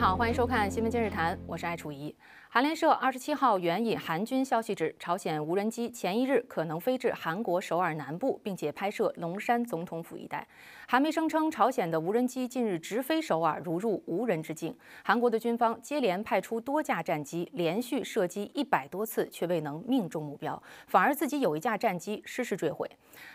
好，欢迎收看《新闻今日谈》，我是艾楚怡。韩联社二十七号援引韩军消息指，朝鲜无人机前一日可能飞至韩国首尔南部，并且拍摄龙山总统府一带。韩媒声称，朝鲜的无人机近日直飞首尔，如入无人之境。韩国的军方接连派出多架战机，连续射击一百多次，却未能命中目标，反而自己有一架战机失事坠毁。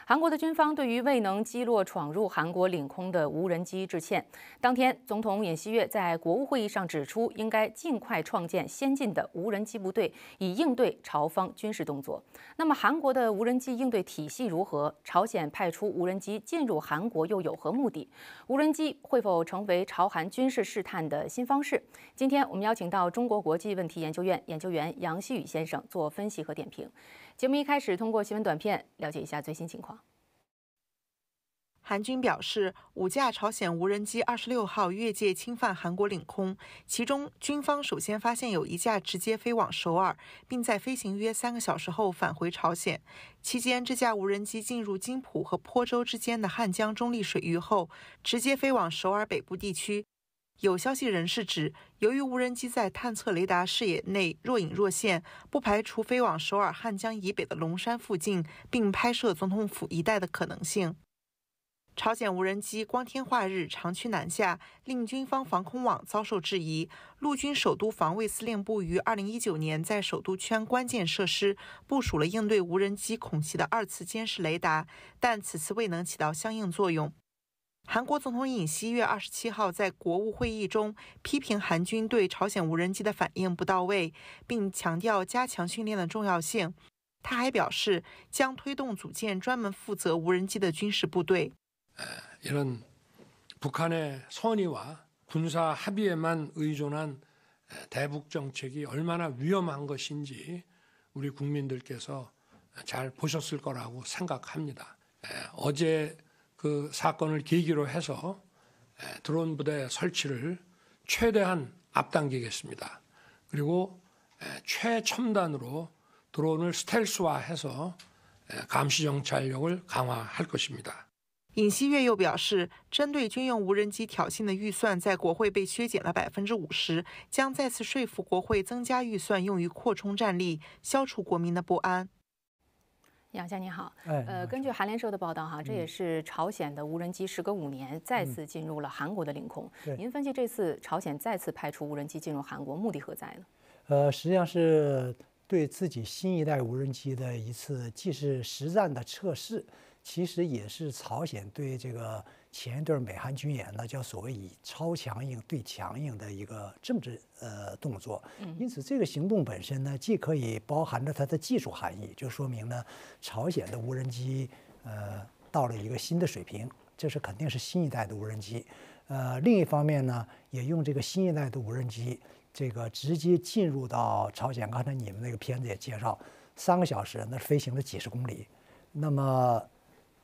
韩国的军方对于未能击落闯入韩国领空的无人机致歉。当天，总统尹锡悦在国务。会议上指出，应该尽快创建先进的无人机部队，以应对朝方军事动作。那么，韩国的无人机应对体系如何？朝鲜派出无人机进入韩国又有何目的？无人机会否成为朝韩军事试探的新方式？今天我们邀请到中国国际问题研究院研究员杨希宇先生做分析和点评。节目一开始，通过新闻短片了解一下最新情况。韩军表示，五架朝鲜无人机二十六号越界侵犯韩国领空。其中，军方首先发现有一架直接飞往首尔，并在飞行约三个小时后返回朝鲜。期间，这架无人机进入金浦和坡州之间的汉江中立水域后，直接飞往首尔北部地区。有消息人士指，由于无人机在探测雷达视野内若隐若现，不排除飞往首尔汉江以北的龙山附近，并拍摄总统府一带的可能性。朝鲜无人机光天化日长驱南下，令军方防空网遭受质疑。陆军首都防卫司令部于二零一九年在首都圈关键设施部署了应对无人机恐袭的二次监视雷达，但此次未能起到相应作用。韩国总统尹锡月二十七号在国务会议中批评韩军对朝鲜无人机的反应不到位，并强调加强训练的重要性。他还表示将推动组建专门负责无人机的军事部队。 이런 북한의 선의와 군사 합의에만 의존한 대북 정책이 얼마나 위험한 것인지 우리 국민들께서 잘 보셨을 거라고 생각합니다. 어제 그 사건을 계기로 해서 드론 부대 설치를 최대한 앞당기겠습니다. 그리고 최첨단으로 드론을 스텔스화해서 감시 정찰력을 강화할 것입니다. 尹锡悦又表示，针对军用无人机挑衅的预算在国会被削减了百分之五十，将再次说服国会增加预算，用于扩充战力，消除国民的不安。杨佳，你好。呃，根据韩联社的报道，哈，这也是朝鲜的无人机时隔五年再次进入了韩国的领空。您分析这次朝鲜再次派出无人机进入韩国，目的何在呢？呃，实际上是对自己新一代无人机的一次既是实战的测试。其实也是朝鲜对这个前一段美韩军演呢，叫所谓以超强硬对强硬的一个政治呃动作。因此，这个行动本身呢，既可以包含着它的技术含义，就说明呢，朝鲜的无人机呃到了一个新的水平，这是肯定是新一代的无人机。呃，另一方面呢，也用这个新一代的无人机，这个直接进入到朝鲜。刚才你们那个片子也介绍，三个小时，那飞行了几十公里。那么。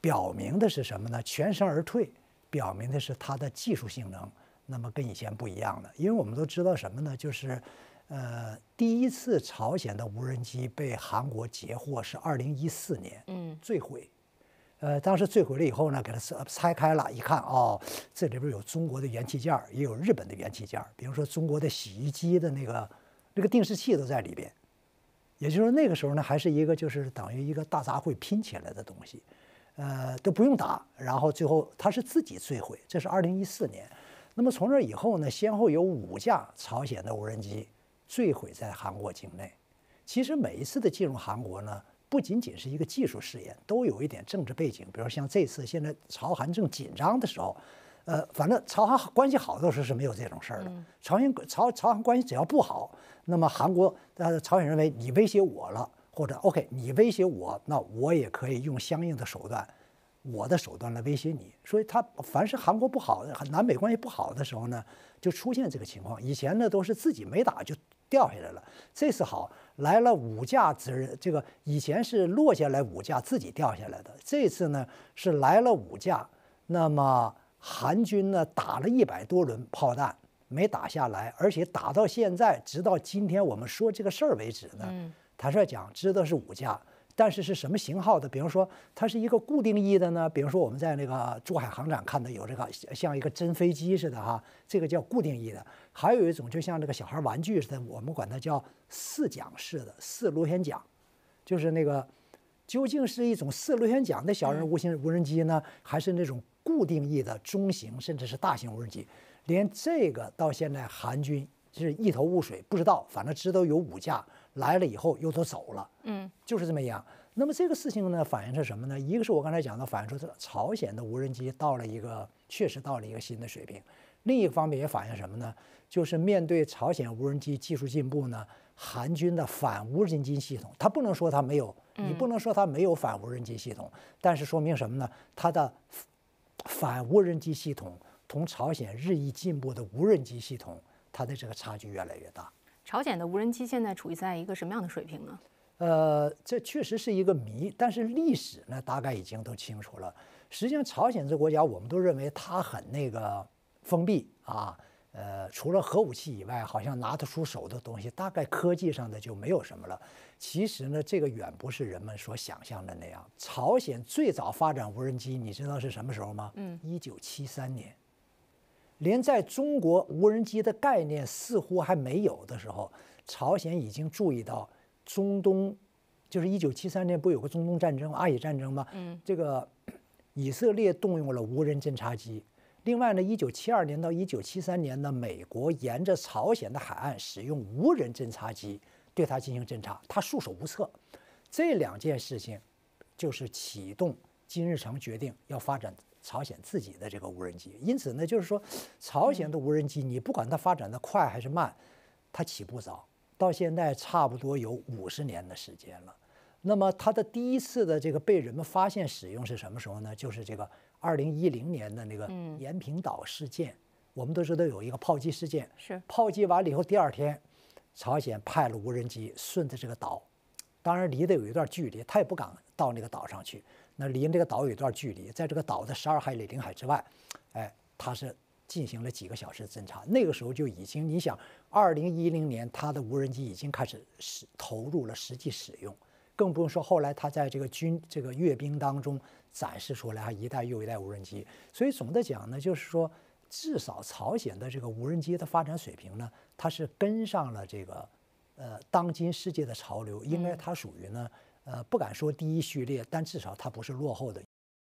表明的是什么呢？全身而退，表明的是它的技术性能，那么跟以前不一样了。因为我们都知道什么呢？就是，呃，第一次朝鲜的无人机被韩国截获是二零一四年，嗯，坠毁，呃，当时坠毁了以后呢，给它拆拆开了一看，哦，这里边有中国的元器件，也有日本的元器件，比如说中国的洗衣机的那个那个定时器都在里边，也就是说那个时候呢，还是一个就是等于一个大杂烩拼起来的东西。呃，都不用打，然后最后他是自己坠毁。这是二零一四年，那么从这以后呢，先后有五架朝鲜的无人机坠毁在韩国境内。其实每一次的进入韩国呢，不仅仅是一个技术试验，都有一点政治背景。比如像这次，现在朝韩正紧张的时候，呃，反正朝韩关系好的时候是没有这种事儿的。朝鲜朝朝韩关系只要不好，那么韩国呃，朝鲜认为你威胁我了。或者 OK，你威胁我，那我也可以用相应的手段，我的手段来威胁你。所以他凡是韩国不好、南北关系不好的时候呢，就出现这个情况。以前呢都是自己没打就掉下来了，这次好来了五架直，这个以前是落下来五架自己掉下来的，这次呢是来了五架。那么韩军呢打了一百多轮炮弹没打下来，而且打到现在，直到今天我们说这个事儿为止呢。坦率讲，知道是五架，但是是什么型号的？比如说，它是一个固定翼的呢？比如说，我们在那个珠海航展看到有这个像一个真飞机似的哈，这个叫固定翼的；还有一种就像那个小孩玩具似的，我们管它叫四桨式的四螺旋桨，就是那个究竟是一种四螺旋桨的小型无人无人机呢，还是那种固定翼的中型甚至是大型无人机？连这个到现在韩军是一头雾水，不知道。反正知道有五架。来了以后又都走了，嗯，就是这么样。那么这个事情呢，反映是什么呢？一个是我刚才讲的，反映出朝鲜的无人机到了一个确实到了一个新的水平。另一方面也反映什么呢？就是面对朝鲜无人机技术进步呢，韩军的反无人机系统，它不能说它没有，你不能说它没有反无人机系统，但是说明什么呢？它的反无人机系统同朝鲜日益进步的无人机系统，它的这个差距越来越大。朝鲜的无人机现在处于在一个什么样的水平呢？呃，这确实是一个谜，但是历史呢，大概已经都清楚了。实际上，朝鲜这国家，我们都认为它很那个封闭啊，呃，除了核武器以外，好像拿得出手的东西，大概科技上的就没有什么了。其实呢，这个远不是人们所想象的那样。朝鲜最早发展无人机，你知道是什么时候吗？嗯，一九七三年。连在中国无人机的概念似乎还没有的时候，朝鲜已经注意到中东，就是一九七三年不有个中东战争，阿以战争吗？嗯，这个以色列动用了无人侦察机。另外呢，一九七二年到一九七三年呢，美国沿着朝鲜的海岸使用无人侦察机对它进行侦察，它束手无策。这两件事情就是启动金日成决定要发展。朝鲜自己的这个无人机，因此呢，就是说，朝鲜的无人机，你不管它发展的快还是慢，它起步早，到现在差不多有五十年的时间了。那么它的第一次的这个被人们发现使用是什么时候呢？就是这个二零一零年的那个延坪岛事件。我们都知道有一个炮击事件，是炮击完了以后，第二天，朝鲜派了无人机顺着这个岛，当然离得有一段距离，他也不敢到那个岛上去。那离这个岛有一段距离，在这个岛的十二海里领海之外，哎，它是进行了几个小时的侦察。那个时候就已经，你想，二零一零年它的无人机已经开始使投入了实际使用，更不用说后来它在这个军这个阅兵当中展示出来，啊，一代又一代无人机。所以总的讲呢，就是说，至少朝鲜的这个无人机的发展水平呢，它是跟上了这个，呃，当今世界的潮流，应该它属于呢。呃，不敢说第一序列，但至少它不是落后的。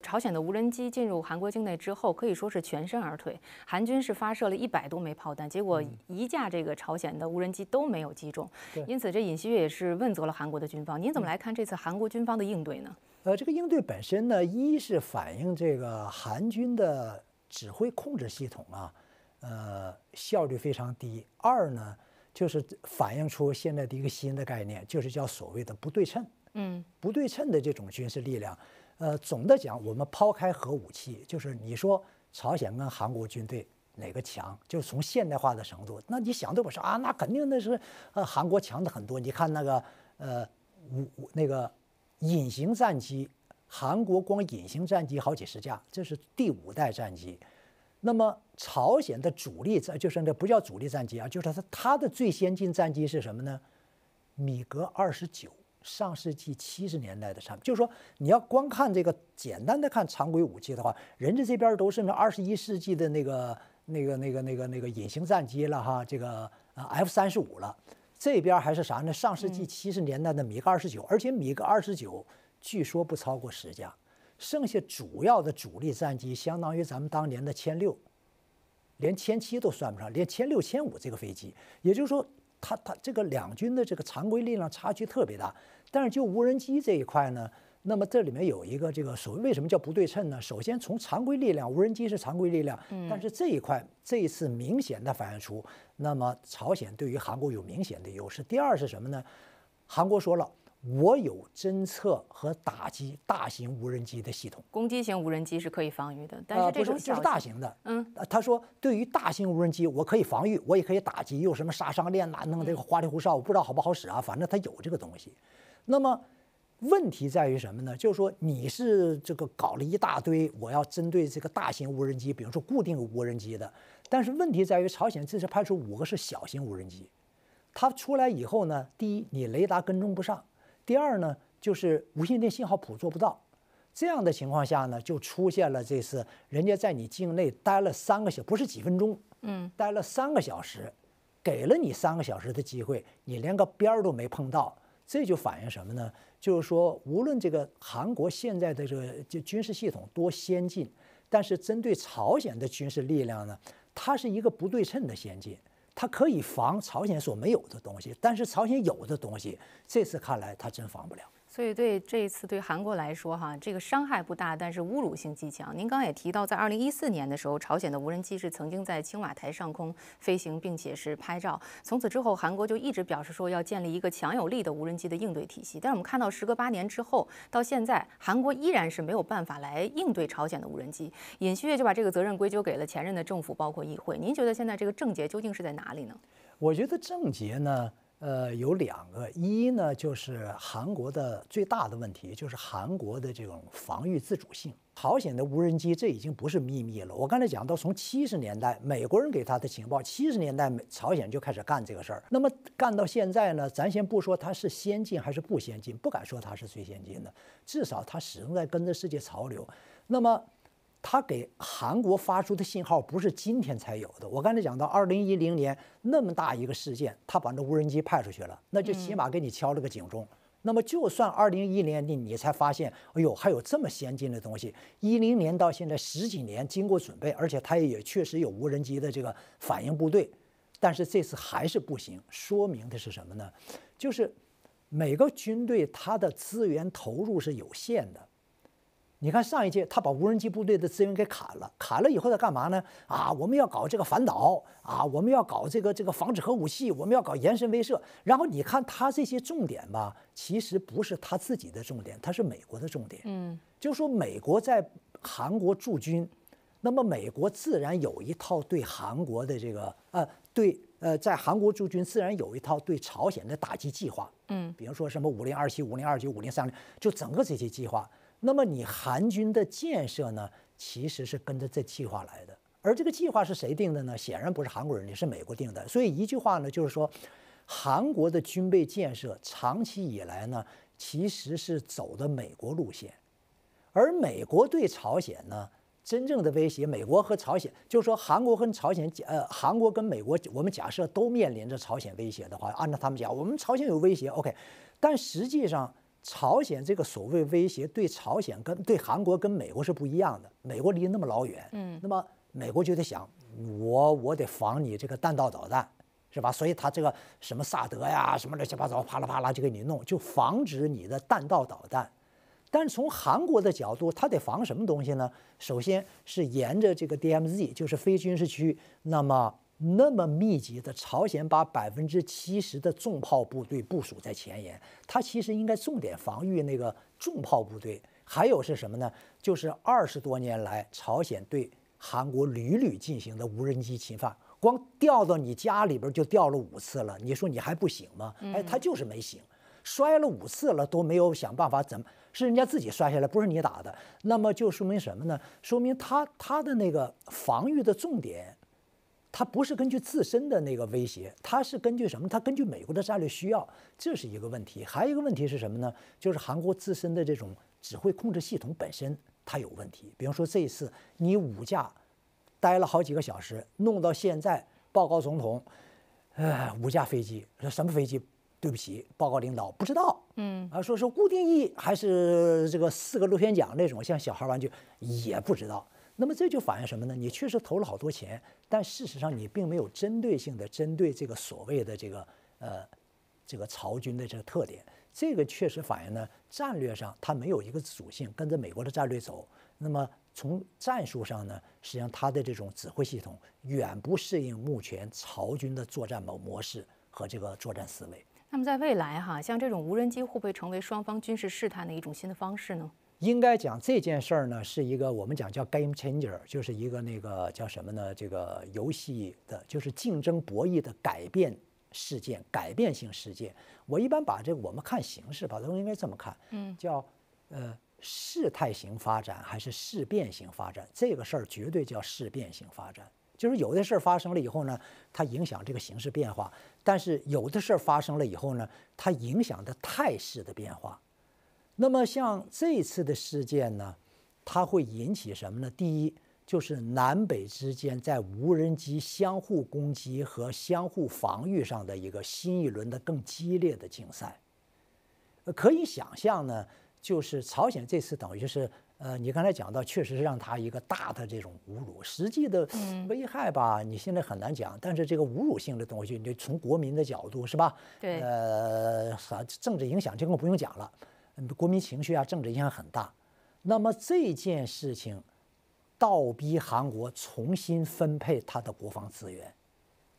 朝鲜的无人机进入韩国境内之后，可以说是全身而退。韩军是发射了一百多枚炮弹，结果一架这个朝鲜的无人机都没有击中。因此，这尹锡悦也是问责了韩国的军方。您怎么来看这次韩国军方的应对呢？呃，这个应对本身呢，一是反映这个韩军的指挥控制系统啊，呃，效率非常低；二呢，就是反映出现在的一个新的概念，就是叫所谓的不对称。嗯，不对称的这种军事力量，呃，总的讲，我们抛开核武器，就是你说朝鲜跟韩国军队哪个强？就从现代化的程度，那你想都不说啊，那肯定那是呃韩国强的很多。你看那个呃五那个隐形战机，韩国光隐形战机好几十架，这是第五代战机。那么朝鲜的主力战就是那不叫主力战机啊，就是它它的最先进战机是什么呢？米格二十九。上世纪七十年代的产，就是说，你要光看这个简单的看常规武器的话，人家这边都是那二十一世纪的那个、那个、那个、那个、那个隐形战机了哈，这个 F 三十五了，这边还是啥呢？上世纪七十年代的米格二十九，而且米格二十九据说不超过十架，剩下主要的主力战机相当于咱们当年的歼六，连歼七都算不上，连歼六、歼五这个飞机，也就是说。它它这个两军的这个常规力量差距特别大，但是就无人机这一块呢，那么这里面有一个这个所谓为什么叫不对称呢？首先从常规力量，无人机是常规力量，但是这一块这一次明显的反映出，那么朝鲜对于韩国有明显的优势。第二是什么呢？韩国说了。我有侦测和打击大型无人机的系统，攻击型无人机是可以防御的，但是这种就是大型的，嗯，他说对于大型无人机我可以防御，我也可以打击，有什么杀伤链哪弄这个花里胡哨，我不知道好不好使啊，反正他有这个东西。那么问题在于什么呢？就是说你是这个搞了一大堆，我要针对这个大型无人机，比如说固定无人机的，但是问题在于朝鲜这次派出五个是小型无人机，它出来以后呢，第一你雷达跟踪不上。第二呢，就是无线电信号谱做不到，这样的情况下呢，就出现了这次人家在你境内待了三个小，不是几分钟，嗯，待了三个小时，给了你三个小时的机会，你连个边儿都没碰到，这就反映什么呢？就是说，无论这个韩国现在的这个军事系统多先进，但是针对朝鲜的军事力量呢，它是一个不对称的先进。它可以防朝鲜所没有的东西，但是朝鲜有的东西，这次看来它真防不了。对对，这一次对韩国来说，哈，这个伤害不大，但是侮辱性极强。您刚也提到，在二零一四年的时候，朝鲜的无人机是曾经在青瓦台上空飞行，并且是拍照。从此之后，韩国就一直表示说要建立一个强有力的无人机的应对体系。但是我们看到，时隔八年之后，到现在，韩国依然是没有办法来应对朝鲜的无人机。尹锡悦就把这个责任归咎给了前任的政府，包括议会。您觉得现在这个症结究竟是在哪里呢？我觉得症结呢。呃，有两个，一呢就是韩国的最大的问题，就是韩国的这种防御自主性。朝鲜的无人机这已经不是秘密了。我刚才讲到，从七十年代美国人给他的情报，七十年代美朝鲜就开始干这个事儿。那么干到现在呢，咱先不说它是先进还是不先进，不敢说它是最先进的，至少它始终在跟着世界潮流。那么他给韩国发出的信号不是今天才有的。我刚才讲到，二零一零年那么大一个事件，他把那无人机派出去了，那就起码给你敲了个警钟。那么，就算二零一零年你你才发现，哎呦，还有这么先进的东西。一零年到现在十几年，经过准备，而且他也确实有无人机的这个反应部队，但是这次还是不行。说明的是什么呢？就是每个军队它的资源投入是有限的。你看上一届他把无人机部队的资源给砍了，砍了以后他干嘛呢？啊，我们要搞这个反导啊，我们要搞这个这个防止核武器，我们要搞延伸威慑。然后你看他这些重点吧，其实不是他自己的重点，他是美国的重点。嗯，就说美国在韩国驻军，那么美国自然有一套对韩国的这个呃对呃在韩国驻军自然有一套对朝鲜的打击计划。嗯，比如说什么五零二七、五零二九、五零三零，就整个这些计划。那么你韩军的建设呢，其实是跟着这计划来的。而这个计划是谁定的呢？显然不是韩国人，是美国定的。所以一句话呢，就是说，韩国的军备建设长期以来呢，其实是走的美国路线。而美国对朝鲜呢，真正的威胁，美国和朝鲜，就是说韩国跟朝鲜，呃，韩国跟美国，我们假设都面临着朝鲜威胁的话，按照他们讲，我们朝鲜有威胁，OK，但实际上。朝鲜这个所谓威胁对朝鲜跟对韩国跟美国是不一样的。美国离那么老远，嗯，那么美国就得想，我我得防你这个弹道导弹，是吧？所以它这个什么萨德呀，什么乱七八糟，啪啦啪啦就给你弄，就防止你的弹道导弹。但从韩国的角度，它得防什么东西呢？首先是沿着这个 DMZ，就是非军事区，那么。那么密集的朝鲜把百分之七十的重炮部队部署在前沿，它其实应该重点防御那个重炮部队。还有是什么呢？就是二十多年来朝鲜对韩国屡屡进行的无人机侵犯，光掉到你家里边就掉了五次了。你说你还不醒吗？哎，他就是没醒，摔了五次了都没有想办法怎么是人家自己摔下来，不是你打的。那么就说明什么呢？说明他他的那个防御的重点。它不是根据自身的那个威胁，它是根据什么？它根据美国的战略需要，这是一个问题。还有一个问题是什么呢？就是韩国自身的这种指挥控制系统本身它有问题。比方说这一次你五架待了好几个小时，弄到现在报告总统，呃，五架飞机，说什么飞机？对不起，报告领导不知道。嗯啊，说是固定翼还是这个四个螺旋桨那种像小孩玩具也不知道。那么这就反映什么呢？你确实投了好多钱，但事实上你并没有针对性的针对这个所谓的这个呃这个曹军的这个特点。这个确实反映呢，战略上它没有一个属性，跟着美国的战略走。那么从战术上呢，实际上它的这种指挥系统远不适应目前曹军的作战模模式和这个作战思维。那么在未来哈，像这种无人机会不会成为双方军事试探的一种新的方式呢？应该讲这件事儿呢，是一个我们讲叫 game changer，就是一个那个叫什么呢？这个游戏的就是竞争博弈的改变事件，改变性事件。我一般把这个我们看形势，吧，都应该这么看，嗯，叫呃事态型发展还是事变型发展？这个事儿绝对叫事变型发展，就是有的事儿发生了以后呢，它影响这个形势变化；但是有的事儿发生了以后呢，它影响的态势的变化。那么像这次的事件呢，它会引起什么呢？第一就是南北之间在无人机相互攻击和相互防御上的一个新一轮的更激烈的竞赛。可以想象呢，就是朝鲜这次等于就是，呃，你刚才讲到，确实是让他一个大的这种侮辱。实际的危害吧，你现在很难讲。但是这个侮辱性的东西，你就从国民的角度是吧？对，呃，政治影响这我不用讲了。国民情绪啊，政治影响很大。那么这件事情倒逼韩国重新分配它的国防资源，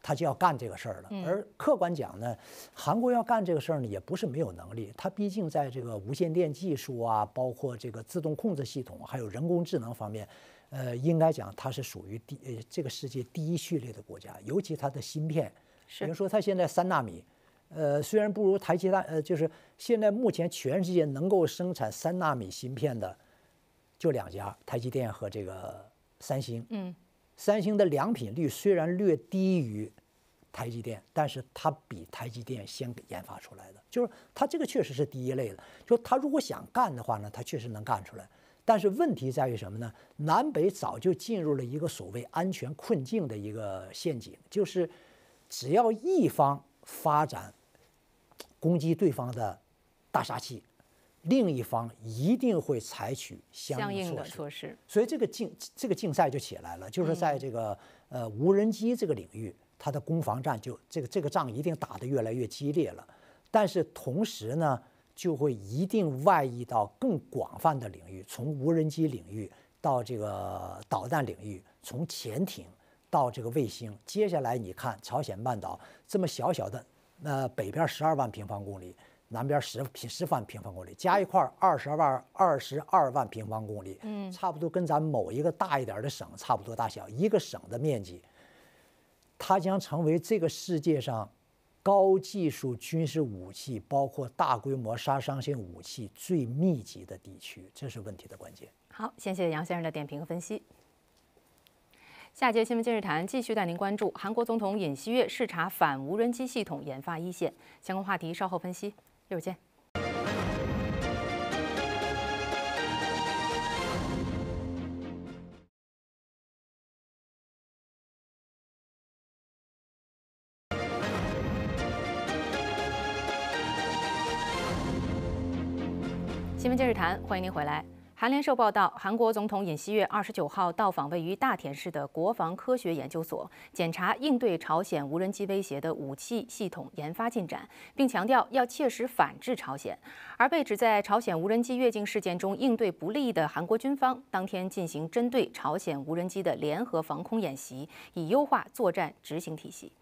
他就要干这个事儿了。而客观讲呢，韩国要干这个事儿呢，也不是没有能力。它毕竟在这个无线电技术啊，包括这个自动控制系统，还有人工智能方面，呃，应该讲它是属于第呃这个世界第一序列的国家。尤其它的芯片，比如说它现在三纳米。呃，虽然不如台积大，呃，就是现在目前全世界能够生产三纳米芯片的就两家，台积电和这个三星。嗯，三星的良品率虽然略低于台积电，但是它比台积电先研发出来的，就是它这个确实是第一类的。就它如果想干的话呢，它确实能干出来，但是问题在于什么呢？南北早就进入了一个所谓安全困境的一个陷阱，就是只要一方发展。攻击对方的大杀器，另一方一定会采取相应的措施，所以这个竞这个竞赛就起来了，就是在这个呃无人机这个领域，它的攻防战就这个这个仗一定打得越来越激烈了。但是同时呢，就会一定外溢到更广泛的领域，从无人机领域到这个导弹领域，从潜艇到这个卫星。接下来你看朝鲜半岛这么小小的。那北边十二万平方公里，南边十十万平方公里，加一块二十二万二十二万平方公里，嗯，差不多跟咱某一个大一点的省差不多大小，一个省的面积，它将成为这个世界上高技术军事武器，包括大规模杀伤性武器最密集的地区，这是问题的关键。好，谢谢杨先生的点评和分析。下节新闻《今日谈》继续带您关注韩国总统尹锡悦视察反无人机系统研发一线，相关话题稍后分析。一会儿见。新闻《今日谈》，欢迎您回来。韩联社报道，韩国总统尹锡悦二十九号到访位于大田市的国防科学研究所，检查应对朝鲜无人机威胁的武器系统研发进展，并强调要切实反制朝鲜。而被指在朝鲜无人机越境事件中应对不利的韩国军方，当天进行针对朝鲜无人机的联合防空演习，以优化作战执行体系。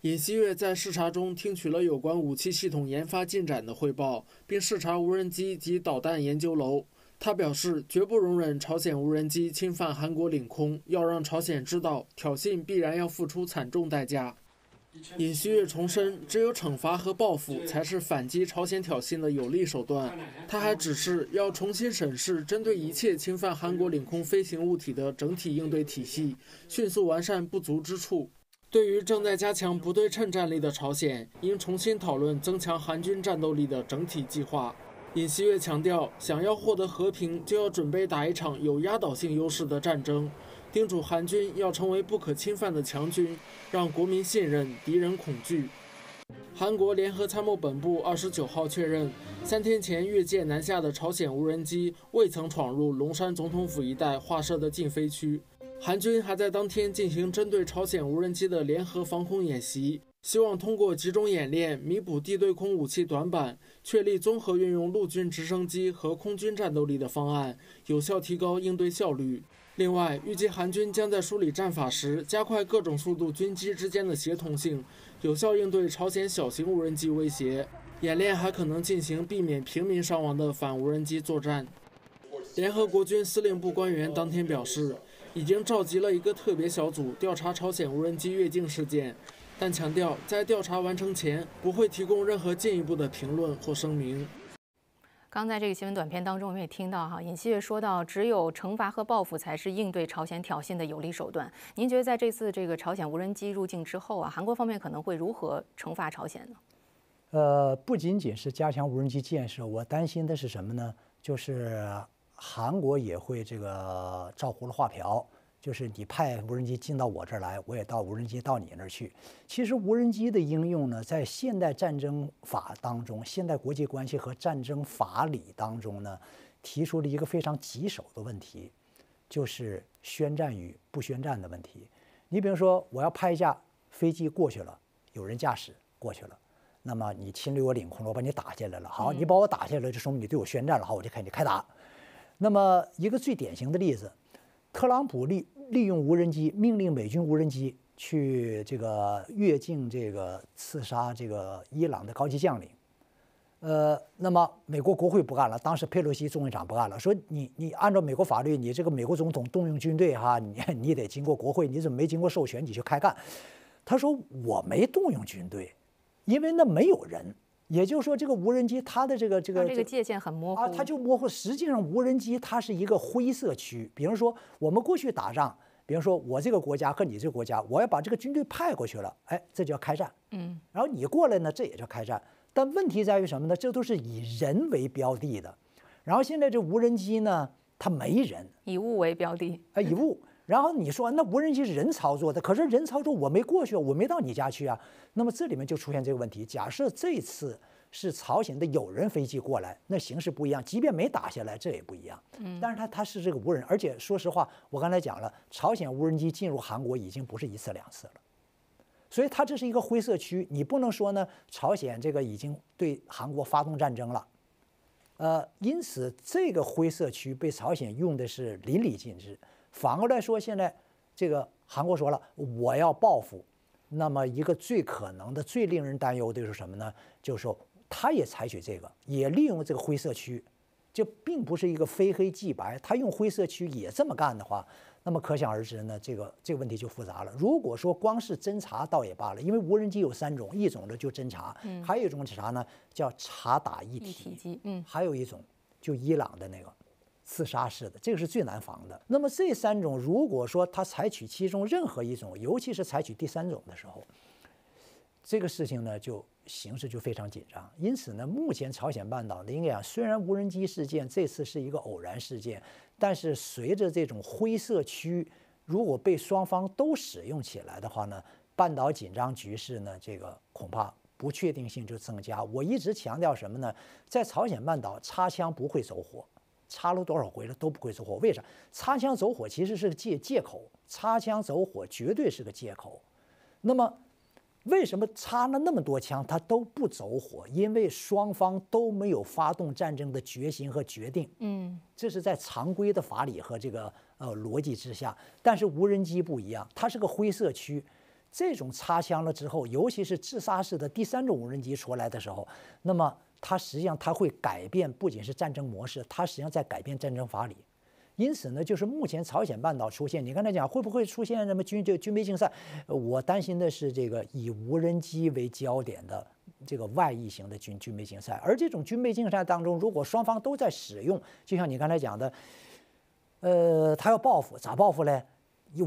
尹锡悦在视察中听取了有关武器系统研发进展的汇报，并视察无人机及导弹研究楼。他表示，绝不容忍朝鲜无人机侵犯韩国领空，要让朝鲜知道挑衅必然要付出惨重代价。尹锡悦重申，只有惩罚和报复才是反击朝鲜挑衅的有力手段。他还指示要重新审视针对一切侵犯韩国领空飞行物体的整体应对体系，迅速完善不足之处。对于正在加强不对称战力的朝鲜，应重新讨论增强韩军战斗力的整体计划。尹锡悦强调，想要获得和平，就要准备打一场有压倒性优势的战争，叮嘱韩军要成为不可侵犯的强军，让国民信任，敌人恐惧。韩国联合参谋本部二十九号确认，三天前越界南下的朝鲜无人机未曾闯入龙山总统府一带划设的禁飞区。韩军还在当天进行针对朝鲜无人机的联合防空演习。希望通过集中演练弥补地对空武器短板，确立综合运用陆军直升机和空军战斗力的方案，有效提高应对效率。另外，预计韩军将在梳理战法时加快各种速度军机之间的协同性，有效应对朝鲜小型无人机威胁。演练还可能进行避免平民伤亡的反无人机作战。联合国军司令部官员当天表示，已经召集了一个特别小组调查朝鲜无人机越境事件。但强调，在调查完成前不会提供任何进一步的评论或声明。刚在这个新闻短片当中，我们也听到哈尹锡悦说到，只有惩罚和报复才是应对朝鲜挑衅的有力手段。您觉得在这次这个朝鲜无人机入境之后啊，韩国方面可能会如何惩罚朝鲜呢？呃，不仅仅是加强无人机建设，我担心的是什么呢？就是韩国也会这个照葫芦画瓢。就是你派无人机进到我这儿来，我也到无人机到你那儿去。其实无人机的应用呢，在现代战争法当中、现代国际关系和战争法理当中呢，提出了一个非常棘手的问题，就是宣战与不宣战的问题。你比如说，我要派一架飞机过去了，有人驾驶过去了，那么你侵略我领空了，我把你打下来了。好，你把我打下来，就说明你对我宣战了。好，我就开你开打。那么一个最典型的例子，特朗普立。利用无人机命令美军无人机去这个越境，这个刺杀这个伊朗的高级将领。呃，那么美国国会不干了，当时佩洛西众议长不干了，说你你按照美国法律，你这个美国总统动用军队哈，你你得经过国会，你怎么没经过授权你就开干？他说我没动用军队，因为那没有人。也就是说，这个无人机它的这个这个这个界限很模糊啊，它就模糊。实际上，无人机它是一个灰色区。比如说，我们过去打仗，比如说我这个国家和你这个国家，我要把这个军队派过去了，哎，这叫开战。嗯。然后你过来呢，这也叫开战。但问题在于什么呢？这都是以人为标的的，然后现在这无人机呢，它没人，以物为标的啊，以物。然后你说那无人机是人操作的，可是人操作我没过去，我没到你家去啊。那么这里面就出现这个问题：假设这次是朝鲜的有人飞机过来，那形势不一样；即便没打下来，这也不一样。嗯，但是它它是这个无人，而且说实话，我刚才讲了，朝鲜无人机进入韩国已经不是一次两次了，所以它这是一个灰色区，你不能说呢，朝鲜这个已经对韩国发动战争了，呃，因此这个灰色区被朝鲜用的是淋漓尽致。反过来说，现在这个韩国说了，我要报复。那么一个最可能的、最令人担忧的是什么呢？就是说，他也采取这个，也利用这个灰色区。这并不是一个非黑即白，他用灰色区也这么干的话，那么可想而知呢，这个这个问题就复杂了。如果说光是侦查倒也罢了，因为无人机有三种，一种呢就侦查，还有一种是啥呢？叫查打一体嗯，还有一种就伊朗的那个。自杀式的这个是最难防的。那么这三种，如果说他采取其中任何一种，尤其是采取第三种的时候，这个事情呢就形势就非常紧张。因此呢，目前朝鲜半岛两虽然无人机事件这次是一个偶然事件，但是随着这种灰色区如果被双方都使用起来的话呢，半岛紧张局势呢这个恐怕不确定性就增加。我一直强调什么呢？在朝鲜半岛插枪不会走火。插了多少回了都不会走火？为啥？插枪走火其实是个借借口，插枪走火绝对是个借口。那么，为什么插了那么多枪它都不走火？因为双方都没有发动战争的决心和决定。嗯，这是在常规的法理和这个呃逻辑之下。但是无人机不一样，它是个灰色区。这种插枪了之后，尤其是自杀式的第三种无人机出来的时候，那么。它实际上它会改变不仅是战争模式，它实际上在改变战争法理。因此呢，就是目前朝鲜半岛出现，你刚才讲会不会出现什么军就军备竞赛？我担心的是这个以无人机为焦点的这个外溢型的军军备竞赛。而这种军备竞赛当中，如果双方都在使用，就像你刚才讲的，呃，他要报复咋报复嘞？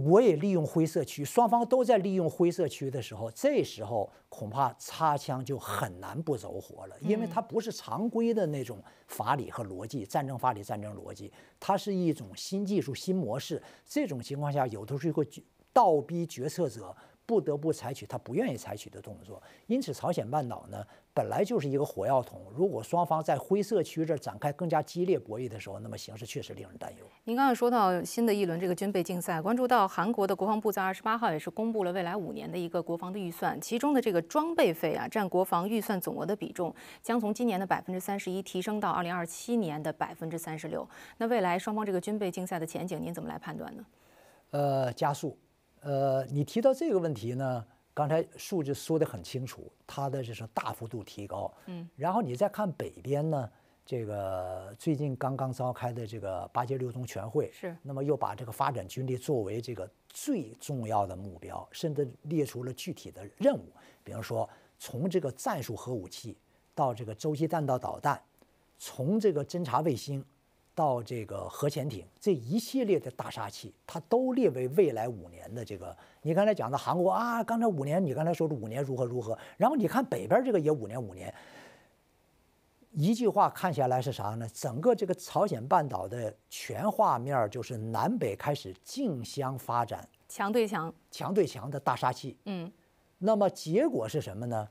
我也利用灰色区，双方都在利用灰色区的时候，这时候恐怕擦枪就很难不走火了，因为它不是常规的那种法理和逻辑，战争法理、战争逻辑，它是一种新技术、新模式。这种情况下，有的时候会倒逼决策者。不得不采取他不愿意采取的动作，因此朝鲜半岛呢，本来就是一个火药桶。如果双方在灰色区这展开更加激烈博弈的时候，那么形势确实令人担忧。您刚刚说到新的一轮这个军备竞赛，关注到韩国的国防部在二十八号也是公布了未来五年的一个国防的预算，其中的这个装备费啊，占国防预算总额的比重将从今年的百分之三十一提升到二零二七年的百分之三十六。那未来双方这个军备竞赛的前景，您怎么来判断呢？呃，加速。呃，你提到这个问题呢，刚才数据说得很清楚，它的就是大幅度提高，嗯，然后你再看北边呢，这个最近刚刚召开的这个八届六中全会是，那么又把这个发展军力作为这个最重要的目标，甚至列出了具体的任务，比方说从这个战术核武器到这个洲际弹道导弹，从这个侦察卫星。到这个核潜艇这一系列的大杀器，它都列为未来五年的这个。你刚才讲的韩国啊，刚才五年，你刚才说了五年如何如何，然后你看北边这个也五年五年。一句话看下来是啥呢？整个这个朝鲜半岛的全画面就是南北开始竞相发展，强对强，强对强的大杀器。嗯，那么结果是什么呢？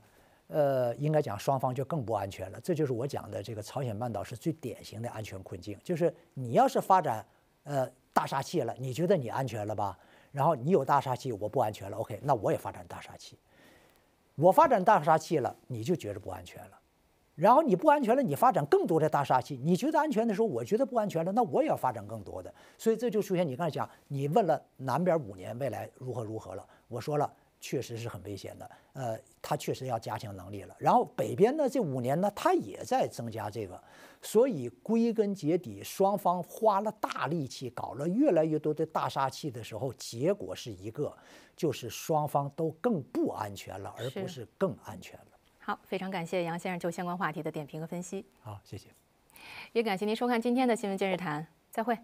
呃，应该讲双方就更不安全了。这就是我讲的，这个朝鲜半岛是最典型的安全困境。就是你要是发展，呃，大杀器了，你觉得你安全了吧？然后你有大杀器，我不安全了。OK，那我也发展大杀器。我发展大杀器了，你就觉着不安全了。然后你不安全了，你发展更多的大杀器，你觉得安全的时候，我觉得不安全了，那我也要发展更多的。所以这就出现你刚才讲，你问了南边五年未来如何如何了，我说了。确实是很危险的，呃，他确实要加强能力了。然后北边呢，这五年呢，他也在增加这个，所以归根结底，双方花了大力气，搞了越来越多的大杀器的时候，结果是一个，就是双方都更不安全了，而不是更安全了。好，非常感谢杨先生就相关话题的点评和分析。好，谢谢。也感谢您收看今天的《新闻今日谈》，再会。